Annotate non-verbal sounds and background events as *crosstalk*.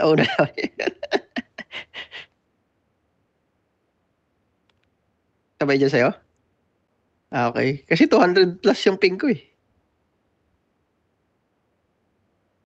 No, no. *laughs* Sabay dyan sa'yo? Ah, okay. Kasi 200 plus yung ping ko eh.